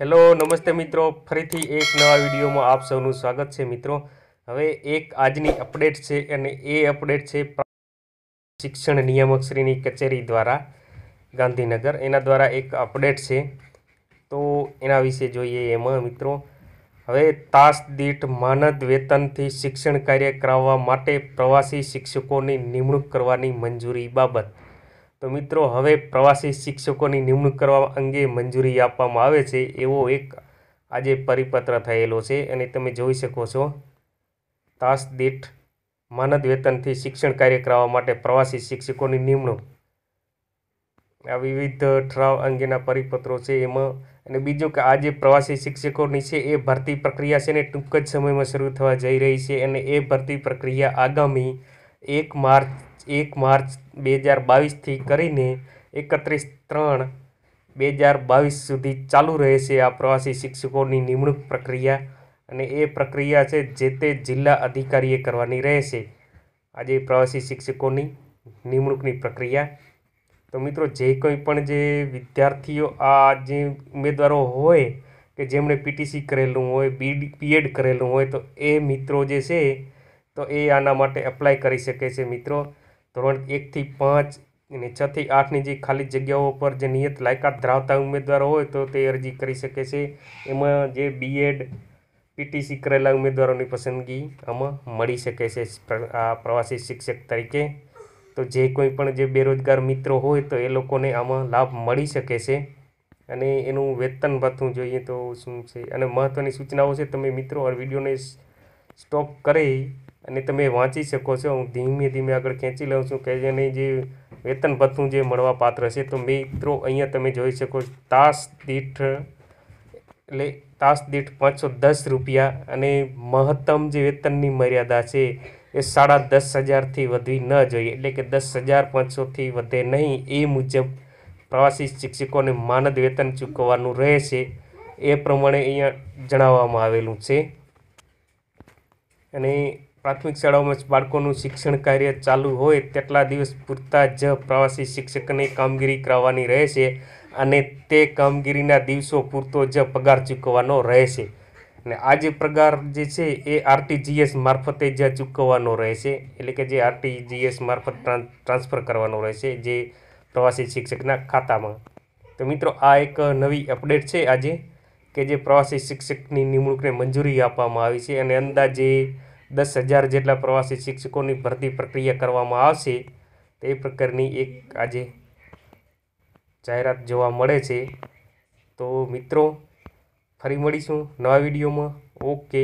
hello નમસ્તે મિત્રો ફરીથી એક નવા વિડીયોમાં આપ સૌનું સ્વાગત છે મિત્રો હવે એક આજની અપડેટ છે અને એ અપડેટ છે શિક્ષણ નિયામકશ્રીની કચેરી દ્વારા ગાંધીનગર એના દ્વારા એક અપડેટ છે તો એના વિશે જોઈએ એમાં મિત્રો હવે તાસ દીઠ માનદ વેતનથી શિક્ષણ કાર્ય કરાવવા માટે પ્રવાસી શિક્ષકોની નિમણૂક કરવાની મંજૂરી બાબત તો મિત્રો હવે પ્રવાસી શિક્ષકોની નિમણૂક કરવા અંગે મંજૂરી આપવામાં આવે છે એવો એક આજે પરિપત્ર થયેલો છે અને તમે જોઈ શકો છો તાસ દીઠ માનદ વેતનથી શિક્ષણ કાર્ય કરાવવા માટે પ્રવાસી શિક્ષકોની નિમણૂક આ વિવિધ ઠરાવ અંગેના પરિપત્રો છે એમાં અને બીજું કે આ જે પ્રવાસી શિક્ષકોની છે એ ભરતી પ્રક્રિયા છે ને ટૂંક જ સમયમાં શરૂ થવા જઈ રહી છે અને એ ભરતી પ્રક્રિયા આગામી એક માર્ચ એક માર્ચ બે હજાર બાવીસથી કરીને એકત્રીસ ત્રણ બે હજાર બાવીસ સુધી ચાલુ રહેશે આ પ્રવાસી શિક્ષકોની નિમણૂક પ્રક્રિયા અને એ પ્રક્રિયા છે જે તે જિલ્લા અધિકારીએ કરવાની રહેશે આજે પ્રવાસી શિક્ષકોની નિમણૂકની પ્રક્રિયા તો મિત્રો જે કોઈ પણ જે વિદ્યાર્થીઓ આ જે ઉમેદવારો હોય કે જેમણે પીટીસી કરેલું હોય બીડી પીએડ કરેલું હોય તો એ મિત્રો જે છે તો એ આના માટે એપ્લાય કરી શકે છે મિત્રો ધોરણ એકથી પાંચ અને છથી આઠની જે ખાલી જગ્યાઓ પર જે નિયત લાયકાત ધરાવતા ઉમેદવારો હોય તો તે અરજી કરી શકે છે એમાં જે બીએડ પીટીસી કરેલા ઉમેદવારોની પસંદગી આમાં મળી શકે છે આ પ્રવાસી શિક્ષક તરીકે તો જે કોઈ પણ જે બેરોજગાર મિત્રો હોય તો એ લોકોને આમાં લાભ મળી શકે છે અને એનું વેતન ભથ્થું જોઈએ તો શું છે અને મહત્ત્વની સૂચનાઓ છે તમે મિત્રો આ વિડીયોને સ્ટોપ કરી અને તમે વાંચી શકો છો હું ધીમે ધીમે આગળ ખેંચી લઉં છું કે જેને જે વેતન ભથ્થું જે મળવા પાત્ર છે તો મિત્રો અહીંયા તમે જોઈ શકો તાસ દીઠ એટલે તાસ દીઠ પાંચસો દસ રૂપિયા અને મહત્તમ જે વેતનની મર્યાદા છે એ સાડા દસ હજારથી વધવી ન જોઈએ એટલે કે દસ હજાર પાંચસોથી વધે નહીં એ મુજબ પ્રવાસી શિક્ષકોને માનદ વેતન ચૂકવવાનું રહેશે એ પ્રમાણે અહીંયા જણાવવામાં આવેલું છે અને પ્રાથમિક શાળાઓમાં બાળકોનું શિક્ષણ કાર્ય ચાલુ હોય તેટલા દિવસ પૂરતા જ પ્રવાસી શિક્ષકને કામગીરી કરાવવાની રહેશે અને તે કામગીરીના દિવસો પૂરતો જ પગાર ચૂકવવાનો રહેશે અને આ જે પગાર જે છે એ આરટીજીએસ મારફતે જ ચૂકવવાનો રહેશે એટલે કે જે આરટીજીએસ મારફત ટ્રાન્સફર કરવાનો રહેશે જે પ્રવાસી શિક્ષકના ખાતામાં તો મિત્રો આ એક નવી અપડેટ છે આજે કે જે પ્રવાસી શિક્ષકની નિમણૂકને મંજૂરી આપવામાં આવી છે અને અંદાજે દસ હજાર જેટલા પ્રવાસી શિક્ષકોની ભરતી પ્રક્રિયા કરવામાં આવશે તે પ્રકારની એક આજે જાહેરાત જોવા મળે છે તો મિત્રો ફરી મળીશું નવા વિડીયોમાં ઓકે